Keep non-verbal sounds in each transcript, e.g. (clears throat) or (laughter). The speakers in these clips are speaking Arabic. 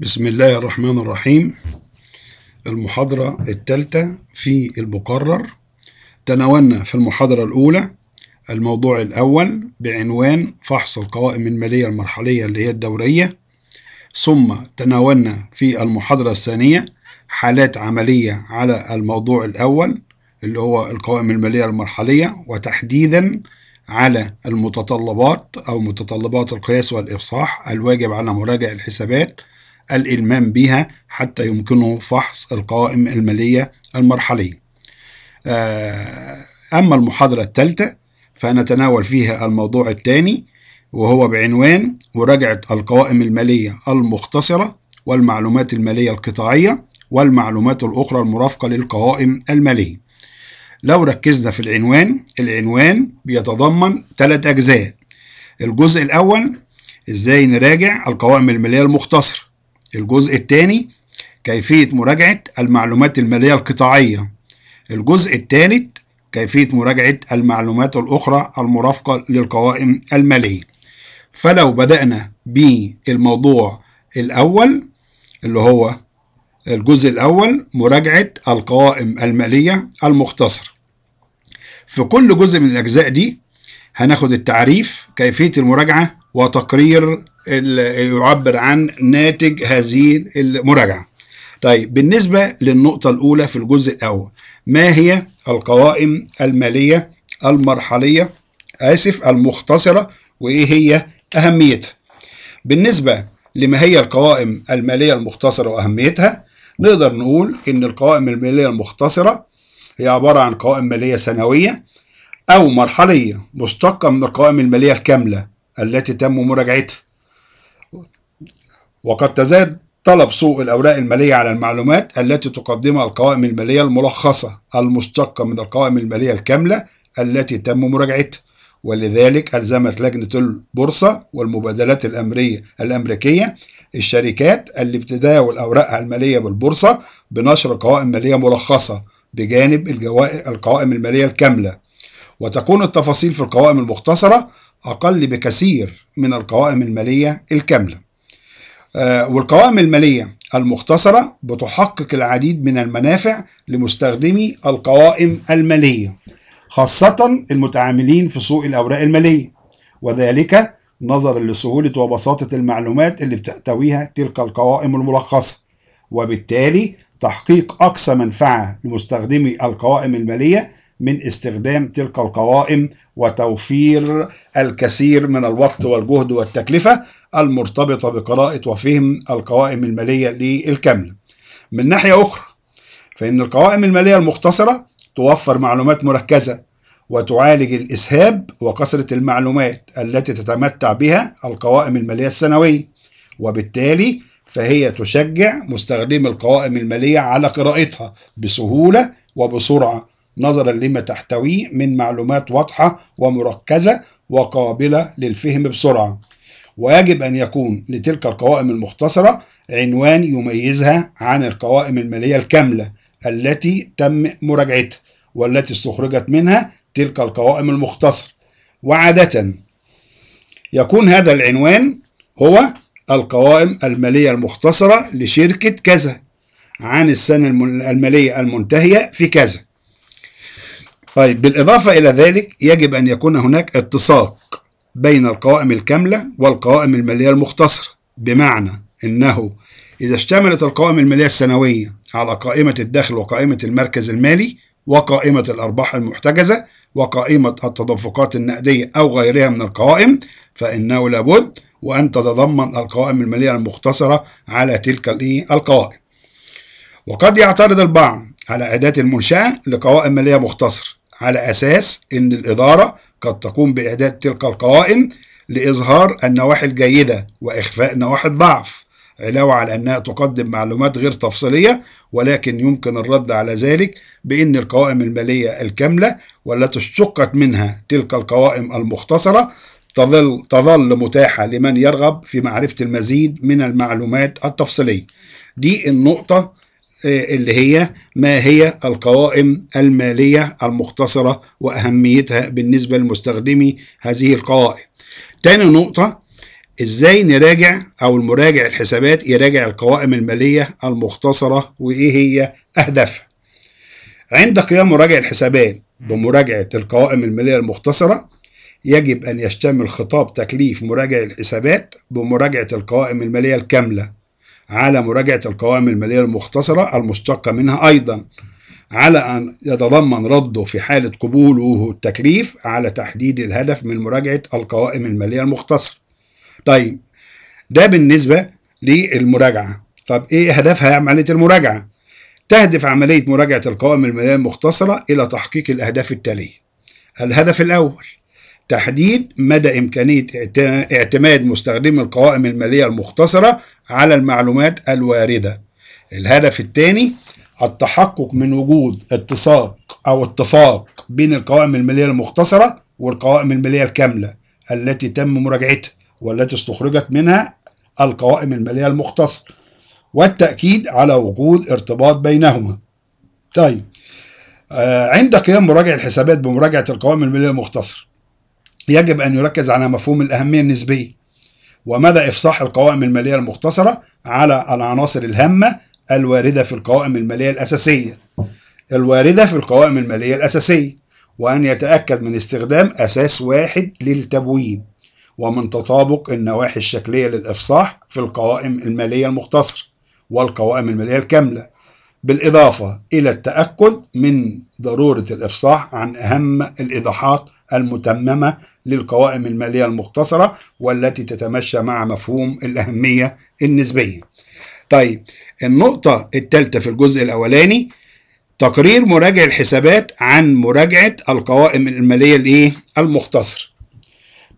بسم الله الرحمن الرحيم المحاضرة الثالثة في المقرر تناولنا في المحاضرة الأولى الموضوع الأول بعنوان فحص القوائم المالية المرحلية اللي هي الدورية ثم تناولنا في المحاضرة الثانية حالات عملية على الموضوع الأول اللي هو القوائم المالية المرحلية وتحديدا على المتطلبات أو متطلبات القياس والإفصاح الواجب على مراجع الحسابات الإلمام بها حتى يمكنه فحص القوائم المالية المرحلية آه، أما المحاضرة الثالثة فنتناول فيها الموضوع الثاني وهو بعنوان مراجعة القوائم المالية المختصرة والمعلومات المالية القطاعية والمعلومات الأخرى المرافقة للقوائم المالية لو ركزنا في العنوان العنوان بيتضمن ثلاث أجزاء الجزء الأول إزاي نراجع القوائم المالية المختصرة الجزء الثاني كيفية مراجعة المعلومات المالية القطاعية الجزء الثالث كيفية مراجعة المعلومات الأخرى المرافقة للقوائم المالية فلو بدأنا بالموضوع الأول اللي هو الجزء الأول مراجعة القوائم المالية المختصرة في كل جزء من الأجزاء دي هناخد التعريف كيفية المراجعة وتقرير يعبر عن ناتج هذه المراجعة طيب بالنسبة للنقطة الأولى في الجزء الأول ما هي القوائم المالية المرحلية آسف المختصرة وإيه هي أهميتها بالنسبة لما هي القوائم المالية المختصرة وأهميتها نقدر نقول إن القوائم المالية المختصرة هي عبارة عن قوائم مالية سنوية أو مرحلية مشتقة من القوائم المالية الكاملة التي تم مراجعتها وقد تزايد طلب سوق الأوراق المالية على المعلومات التي تقدمها القوائم المالية الملخصة المشتقة من القوائم المالية الكاملة التي تم مراجعتها ولذلك ألزمت لجنة البورصة والمبادلات الأمرية الأمريكية الشركات الابتداء والأوراق المالية بالبورصة بنشر قوائم مالية ملخصة بجانب القوائم المالية الكاملة وتكون التفاصيل في القوائم المختصرة أقل بكثير من القوائم المالية الكاملة آه، والقوائم المالية المختصرة بتحقق العديد من المنافع لمستخدمي القوائم المالية خاصة المتعاملين في سوق الأوراق المالية وذلك نظرا لسهولة وبساطة المعلومات اللي بتحتويها تلك القوائم الملخصة وبالتالي تحقيق أقصى منفعة لمستخدمي القوائم المالية من استخدام تلك القوائم وتوفير الكثير من الوقت والجهد والتكلفة المرتبطة بقراءة وفهم القوائم المالية للكامل. من ناحية أخرى فإن القوائم المالية المختصرة توفر معلومات مركزة وتعالج الإسهاب وكثرة المعلومات التي تتمتع بها القوائم المالية السنوية وبالتالي فهي تشجع مستخدمي القوائم المالية على قراءتها بسهولة وبسرعة نظرا لما تحتويه من معلومات واضحة ومركزة وقابلة للفهم بسرعة ويجب أن يكون لتلك القوائم المختصرة عنوان يميزها عن القوائم المالية الكاملة التي تم مراجعتها والتي استخرجت منها تلك القوائم المختصرة وعادة يكون هذا العنوان هو القوائم المالية المختصرة لشركة كذا عن السنة المالية المنتهية في كذا طيب بالإضافة إلى ذلك يجب أن يكون هناك اتساق بين القوائم الكاملة والقوائم المالية المختصرة بمعنى أنه إذا اشتملت القوائم المالية السنوية على قائمة الدخل وقائمة المركز المالي وقائمة الأرباح المحتجزة وقائمة التدفقات النقدية أو غيرها من القوائم فإنه لابد وأن تتضمن القوائم المالية المختصرة على تلك القوائم وقد يعترض البعض على أداة المنشأة لقوائم مالية مختصرة على أساس أن الإدارة قد تقوم بإعداد تلك القوائم لإظهار النواحي الجيدة وإخفاء نواحي الضعف علاوة على أنها تقدم معلومات غير تفصيلية ولكن يمكن الرد على ذلك بأن القوائم المالية الكاملة والتي اشتقت منها تلك القوائم المختصرة تظل, تظل متاحة لمن يرغب في معرفة المزيد من المعلومات التفصيلية دي النقطة اللي هي ما هي القوائم المالية المختصرة وأهميتها بالنسبة لمستخدمي هذه القوائم تاني نقطة ازاي نراجع او المراجع الحسابات يراجع القوائم المالية المختصرة وايه هي اهدافها عند قيام مراجع الحسابات بمراجعة القوائم المالية المختصرة يجب أن يشتمل خطاب تكليف مراجع الحسابات بمراجعة القوائم المالية الكاملة على مراجعة القوائم المالية المختصرة المشتقة منها أيضا على أن يتضمن رده في حالة قبوله التكليف على تحديد الهدف من مراجعة القوائم المالية المختصرة طيب ده بالنسبة للمراجعة طب إيه هدفها عملية المراجعة تهدف عملية مراجعة القوائم المالية المختصرة إلى تحقيق الأهداف التالية الهدف الأول تحديد مدى إمكانية اعتماد مستخدمي القوائم المالية المختصرة على المعلومات الواردة الهدف الثاني التحقق من وجود اتساق أو اتفاق بين القوائم المالية المختصرة والقوائم المالية الكاملة التي تم مراجعتها والتي استخرجت منها القوائم المالية المختصرة والتأكيد على وجود ارتباط بينهما طيب آه، عند قيام مراجع الحسابات بمراجعة القوائم المالية المختصرة يجب أن يركز على مفهوم الأهمية النسبية ومدى إفصاح القوائم المالية المختصرة على العناصر الهامة الواردة في القوائم المالية الأساسية الواردة في القوائم المالية الأساسية وأن يتأكد من استخدام أساس واحد للتبويب ومن تطابق النواحي الشكلية للإفصاح في القوائم المالية المختصرة والقوائم المالية الكاملة بالإضافة إلى التأكد من ضرورة الإفصاح عن أهم الإيضاحات المتممة للقوائم المالية المختصرة والتي تتمشى مع مفهوم الأهمية النسبية طيب النقطة الثالثة في الجزء الأولاني تقرير مراجع الحسابات عن مراجعة القوائم المالية الإيه؟ المختصر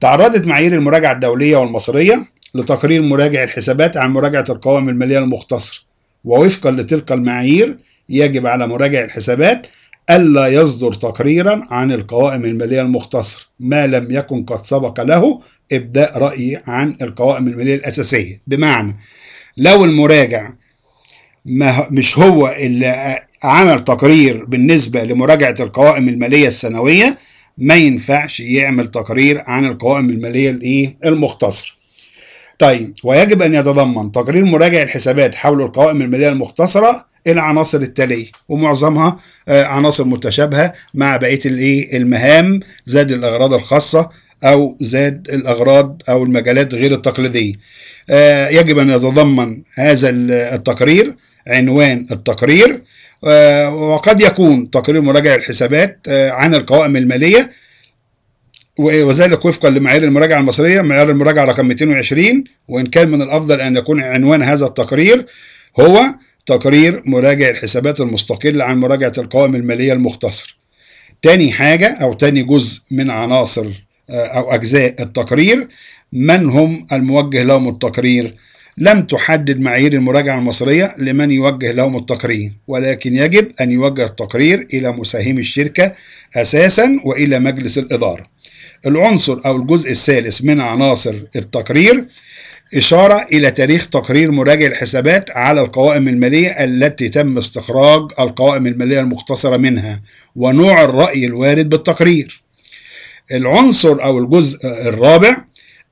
تعرضت معايير المراجعة الدولية والمصرية لتقرير مراجع الحسابات عن مراجعة القوائم المالية المختصر ووفقا لتلك المعايير يجب على مراجع الحسابات ألا يصدر تقريرا عن القوائم المالية المختصر ما لم يكن قد سبق له إبداء رأي عن القوائم المالية الأساسية بمعنى لو المراجع ما مش هو اللي عمل تقرير بالنسبة لمراجعة القوائم المالية السنوية ما ينفعش يعمل تقرير عن القوائم المالية الايه المختصر طيب ويجب أن يتضمن تقرير مراجع الحسابات حول القوائم المالية المختصرة العناصر التالية ومعظمها آه، عناصر متشابهة مع بقية الايه المهام زاد الأغراض الخاصة أو زاد الأغراض أو المجالات غير التقليدية آه، يجب أن يتضمن هذا التقرير عنوان التقرير آه، وقد يكون تقرير مراجع الحسابات عن القوائم المالية وذلك وفقا لمعايير المراجعة المصرية معيار المراجعة رقم 220 وإن كان من الأفضل أن يكون عنوان هذا التقرير هو تقرير مراجع الحسابات المستقل عن مراجعة القوائم المالية المختصر تاني حاجة أو تاني جزء من عناصر آه، أو أجزاء التقرير من هم الموجه لهم التقرير لم تحدد معايير المراجعة المصرية لمن يوجه لهم التقرير ولكن يجب أن يوجه التقرير إلى مساهم الشركة أساسا وإلى مجلس الإدارة العنصر أو الجزء الثالث من عناصر التقرير إشارة إلى تاريخ تقرير مراجع الحسابات على القوائم المالية التي تم استخراج القوائم المالية المختصرة منها ونوع الرأي الوارد بالتقرير العنصر أو الجزء الرابع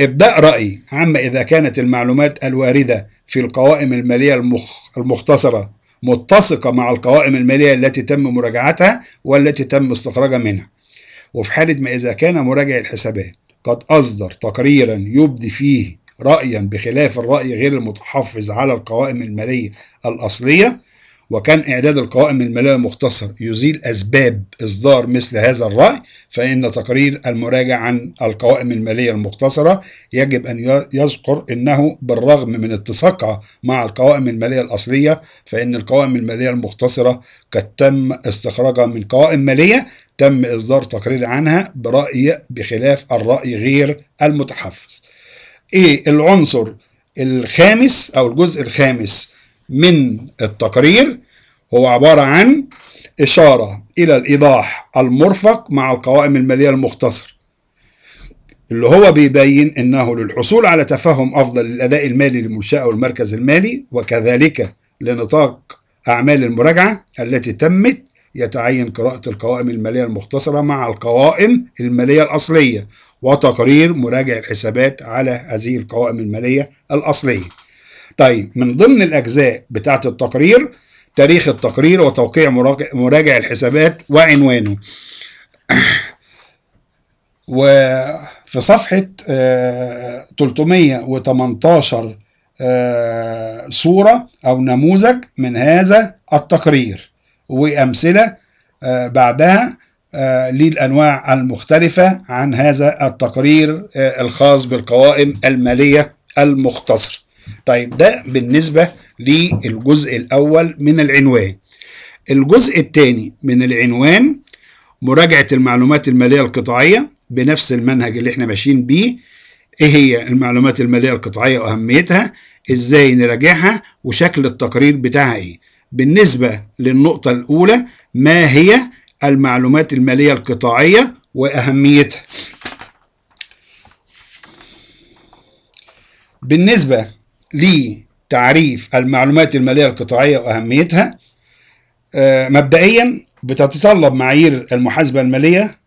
ابداء رأي عما إذا كانت المعلومات الواردة في القوائم المالية المخ... المختصرة متسقة مع القوائم المالية التي تم مراجعتها والتي تم استخراجها منها وفي حالة ما إذا كان مراجع الحسابات قد أصدر تقريرا يبدي فيه رأيا بخلاف الرأي غير المتحفظ على القوائم المالية الأصلية وكان إعداد القوائم المالية المختصر يزيل أسباب إصدار مثل هذا الرأي فإن تقرير المراجع عن القوائم المالية المختصرة يجب أن يذكر أنه بالرغم من اتساقها مع القوائم المالية الأصلية فإن القوائم المالية المختصرة قد تم استخراجها من قوائم مالية تم إصدار تقرير عنها برأي بخلاف الرأي غير المتحفظ ايه العنصر الخامس او الجزء الخامس من التقرير هو عبارة عن إشارة إلى الإيضاح المرفق مع القوائم المالية المختصر اللي هو بيبين انه للحصول على تفهم افضل للاداء المالي للمنشاه او المركز المالي وكذلك لنطاق اعمال المراجعه التي تمت يتعين قراءه القوائم الماليه المختصره مع القوائم الماليه الاصليه وتقرير مراجع الحسابات على هذه القوائم المالية الأصلية طيب من ضمن الأجزاء بتاعة التقرير تاريخ التقرير وتوقيع مراجع الحسابات وعنوانه (clears throat) وفي صفحة 318 آه، آه، صورة أو نموذج من هذا التقرير وأمثلة آه، بعدها آه، للأنواع المختلفة عن هذا التقرير آه، الخاص بالقوائم المالية المختصرة طيب ده بالنسبة للجزء الأول من العنوان الجزء الثاني من العنوان مراجعة المعلومات المالية القطاعية بنفس المنهج اللي احنا ماشيين بيه ايه هي المعلومات المالية القطاعية وأهميتها ازاي نراجعها وشكل التقرير بتاعها ايه بالنسبة للنقطة الأولى ما هي المعلومات المالية القطاعية وأهميتها بالنسبة لتعريف المعلومات المالية القطاعية وأهميتها آه، مبدئيا بتتطلب معايير المحاسبة المالية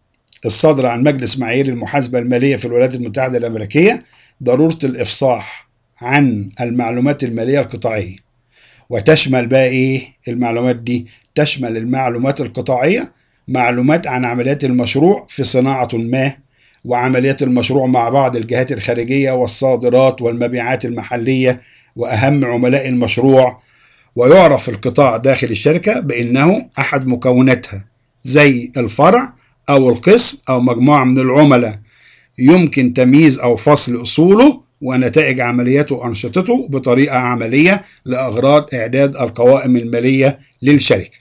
الصادرة عن مجلس معايير المحاسبة المالية في الولايات المتحدة الأمريكية ضرورة الإفصاح عن المعلومات المالية القطاعية وتشمل بقى ايه المعلومات دي تشمل المعلومات القطاعية معلومات عن عمليات المشروع في صناعة ما وعمليات المشروع مع بعض الجهات الخارجية والصادرات والمبيعات المحلية وأهم عملاء المشروع ويعرف القطاع داخل الشركة بأنه أحد مكوناتها زي الفرع أو القسم أو مجموعة من العملاء يمكن تمييز أو فصل أصوله ونتائج عملياته وأنشطته بطريقة عملية لأغراض إعداد القوائم المالية للشركة.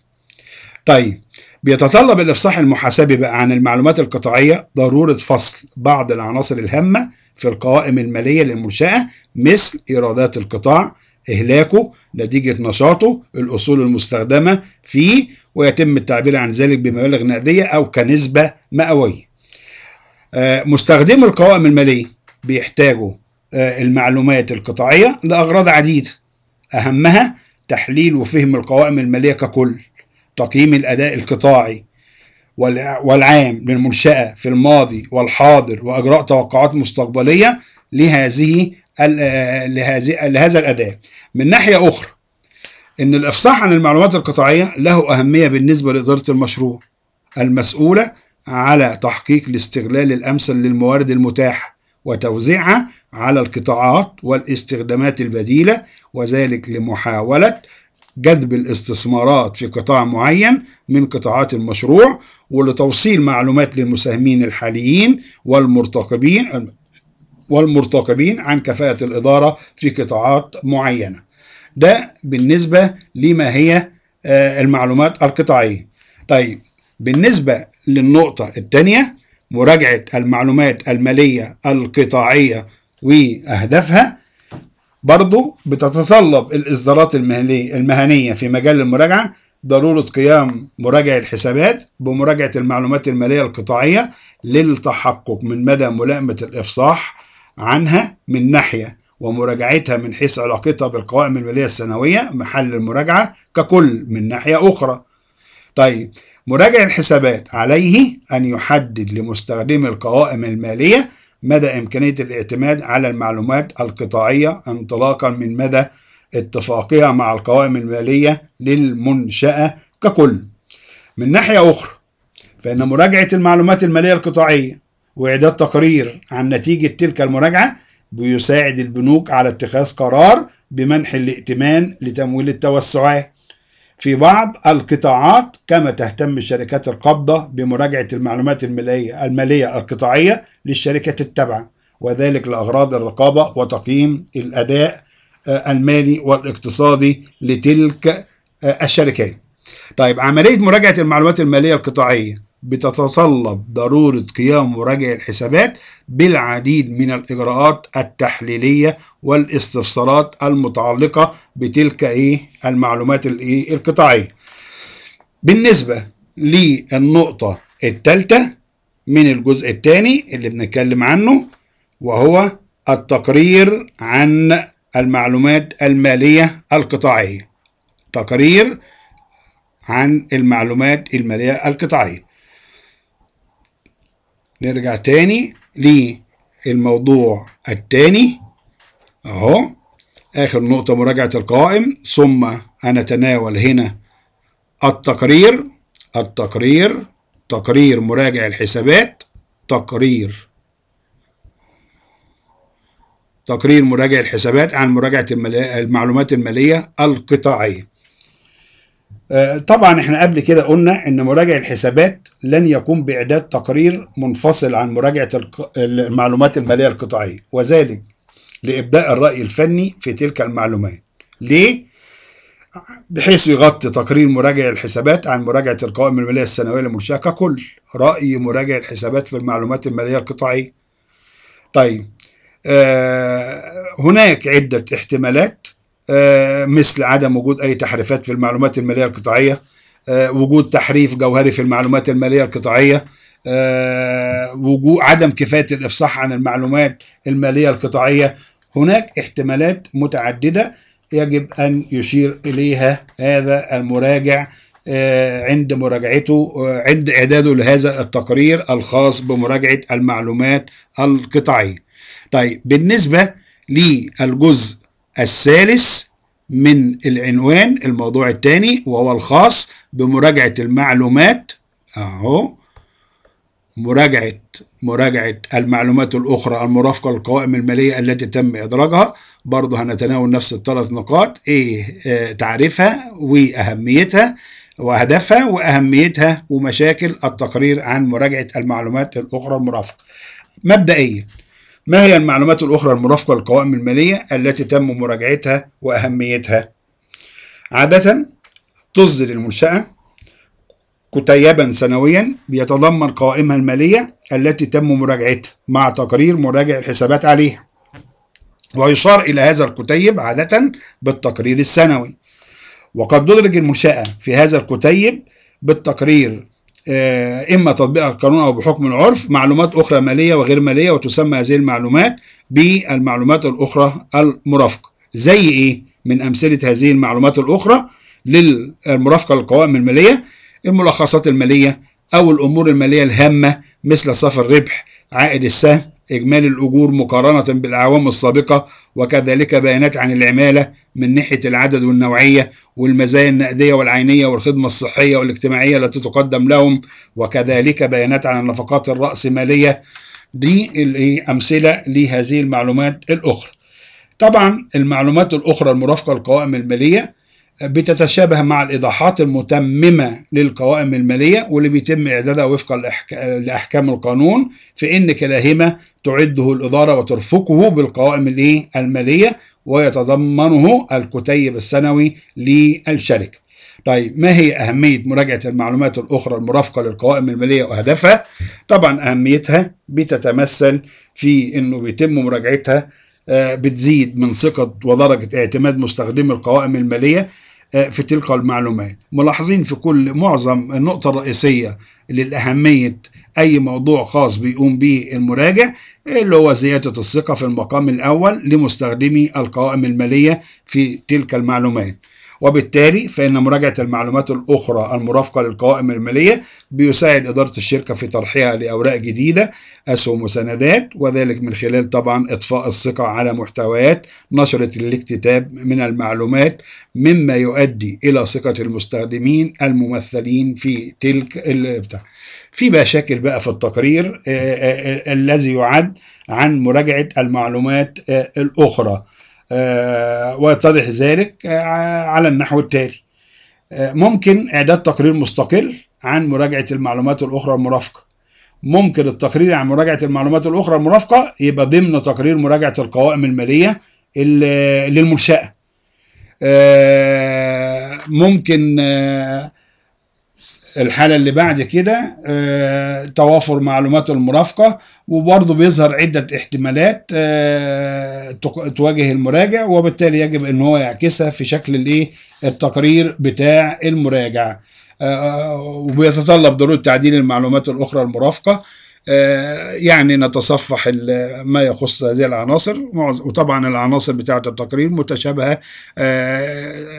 طيب بيتطلب الإفصاح المحاسبي بقى عن المعلومات القطاعية ضرورة فصل بعض العناصر الهامة في القوائم المالية للمنشأة مثل إيرادات القطاع إهلاكه نتيجة نشاطه الأصول المستخدمة فيه ويتم التعبير عن ذلك بمبالغ نقدية أو كنسبة مئوية آه، مستخدم القوائم المالية بيحتاجوا آه، المعلومات القطاعية لأغراض عديدة أهمها تحليل وفهم القوائم المالية ككل تقييم الأداء القطاعي والعام للمنشأة في الماضي والحاضر وإجراء توقعات مستقبلية آه، لهذه لهذا الأداء من ناحية أخرى إن الإفصاح عن المعلومات القطاعية له أهمية بالنسبة لإدارة المشروع المسؤولة على تحقيق الاستغلال الأمثل للموارد المتاحة وتوزيعها على القطاعات والاستخدامات البديلة وذلك لمحاولة جذب الاستثمارات في قطاع معين من قطاعات المشروع ولتوصيل معلومات للمساهمين الحاليين والمرتقبين والمرتقبين عن كفاءة الإدارة في قطاعات معينة ده بالنسبة لما هي آه، المعلومات القطاعية طيب بالنسبة للنقطة الثانية مراجعة المعلومات المالية القطاعية وأهدافها برضو بتتطلب الإصدارات المهنية في مجال المراجعة ضرورة قيام مراجعه الحسابات بمراجعة المعلومات المالية القطاعية للتحقق من مدى ملائمة الإفصاح عنها من ناحية ومراجعتها من حيث علاقتها بالقوائم المالية السنوية محل المراجعة ككل من ناحية أخرى طيب مراجع الحسابات عليه أن يحدد لمستخدمي القوائم المالية مدى إمكانية الاعتماد على المعلومات القطاعية انطلاقا من مدى اتفاقها مع القوائم المالية للمنشأة ككل من ناحية أخرى فإن مراجعة المعلومات المالية القطاعية وإعداد تقرير عن نتيجة تلك المراجعة بيساعد البنوك على اتخاذ قرار بمنح الائتمان لتمويل التوسعات في بعض القطاعات كما تهتم الشركات القبضة بمراجعة المعلومات المالية, المالية القطاعية للشركة التابعة وذلك لأغراض الرقابة وتقييم الأداء آه، المالي والاقتصادي لتلك آه، الشركات طيب عملية مراجعة المعلومات المالية القطاعية بتتطلب ضرورة قيام مراجع الحسابات بالعديد من الإجراءات التحليلية والاستفسارات المتعلقة بتلك إيه المعلومات الإيه القطاعية بالنسبة للنقطة الثالثة من الجزء الثاني اللي بنتكلم عنه وهو التقرير عن المعلومات المالية القطاعية تقرير عن المعلومات المالية القطاعية نرجع تاني للموضوع التاني اهو اخر نقطة مراجعة القائم ثم هنتناول هنا التقرير التقرير تقرير مراجع الحسابات تقرير تقرير مراجع الحسابات عن مراجعة المعلومات المالية القطاعية آه، طبعا احنا قبل كده قلنا ان مراجع الحسابات لن يقوم باعداد تقرير منفصل عن مراجعه المعلومات الماليه القطاعيه وذلك لابداء الراي الفني في تلك المعلومات ليه بحيث يغطي تقرير مراجع الحسابات عن مراجعه القوائم الماليه السنويه لمنشاه ككل راي مراجع الحسابات في المعلومات الماليه القطاعيه طيب آه هناك عده احتمالات آه، مثل عدم وجود أي تحريفات في المعلومات المالية القطاعية آه، وجود تحريف جوهري في المعلومات المالية القطاعية آه، وجود عدم كفاية الإفصاح عن المعلومات المالية القطاعية هناك احتمالات متعددة يجب أن يشير إليها هذا المراجع عند مراجعته عند إعداده لهذا التقرير الخاص بمراجعة المعلومات القطاعية طيب بالنسبة للجزء الثالث من العنوان الموضوع الثاني وهو الخاص بمراجعة المعلومات أهو مراجعة مراجعة المعلومات الأخرى المرافقة للقوائم المالية التي تم إدراجها برضه هنتناول نفس الثلاث نقاط إيه آه، تعريفها وأهميتها وهدفها وأهميتها ومشاكل التقرير عن مراجعة المعلومات الأخرى المرافقة مبدئيا ما هي المعلومات الأخرى المرافقة للقوائم المالية التي تم مراجعتها وأهميتها؟ عادة تصدر المنشأة كتيبا سنويا بيتضمن قوائمها المالية التي تم مراجعتها مع تقرير مراجع الحسابات عليها ويشار إلى هذا الكتيب عادة بالتقرير السنوي وقد تدرج المنشأة في هذا الكتيب بالتقرير آه، إما تطبيق القانون أو بحكم العرف معلومات أخرى مالية وغير مالية وتسمى هذه المعلومات بالمعلومات الأخرى المرافقة زي إيه من أمثلة هذه المعلومات الأخرى للمرافقة للقوائم المالية الملخصات المالية أو الأمور المالية الهامة مثل صفر الربح عائد السهم إجمالي الأجور مقارنة بالأعوام السابقة وكذلك بيانات عن العمالة من ناحية العدد والنوعية والمزايا النقدية والعينية والخدمة الصحية والاجتماعية التي تقدم لهم وكذلك بيانات عن النفقات الرأسمالية دي إيه، أمثلة لهذه المعلومات الأخرى طبعا المعلومات الأخرى المرافقة للقوائم المالية بتتشابه مع الإيضاحات المتممة للقوائم المالية واللي بيتم إعدادها وفقا لأحكام القانون في إن كلاهما تعده الإدارة وترفقه بالقوائم المالية ويتضمنه الكتيب السنوي للشركة طيب ما هي أهمية مراجعة المعلومات الأخرى المرافقة للقوائم المالية وأهدافها؟ طبعا أهميتها بتتمثل في أنه بيتم مراجعتها آه، بتزيد من ثقة ودرجة اعتماد مستخدمي القوائم المالية آه، في تلك المعلومات ملاحظين في كل معظم النقطة الرئيسية للأهمية أي موضوع خاص بيقوم به المراجع اللي هو زيادة الثقة في المقام الأول لمستخدمي القوائم المالية في تلك المعلومات وبالتالي فإن مراجعة المعلومات الأخرى المرافقة للقوائم المالية بيساعد إدارة الشركة في طرحها لأوراق جديدة أسهم وسندات وذلك من خلال طبعا إطفاء الثقة على محتويات نشرة الاكتتاب من المعلومات مما يؤدي إلى ثقة المستخدمين الممثلين في تلك البتاع. في بقى شكل بقى في التقرير آه، آه، آه، الذي يعد عن مراجعة المعلومات الأخرى آه، ويتضح ذلك آه، على النحو التالي آه، ممكن إعداد تقرير مستقل عن مراجعة المعلومات الأخرى المرافقة ممكن التقرير عن مراجعة المعلومات الأخرى المرافقة يبقى ضمن تقرير مراجعة القوائم المالية للمنشأة ممكن الحالة اللي بعد كده آه، توافر معلومات المرافقة وبرضه بيظهر عدة احتمالات آه، تواجه المراجع وبالتالي يجب ان هو يعكسها في شكل الايه التقرير بتاع المراجع آه، وبيتطلب ضرورة تعديل المعلومات الاخرى المرافقة يعني نتصفح ما يخص هذه العناصر وطبعا العناصر بتاعة التقرير متشابهة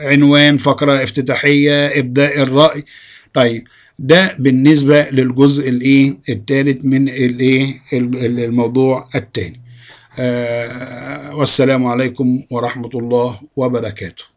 عنوان فقرة افتتاحية إبداء الرأي طيب ده بالنسبة للجزء الايه الثالث من الايه الموضوع الثاني آه والسلام عليكم ورحمة الله وبركاته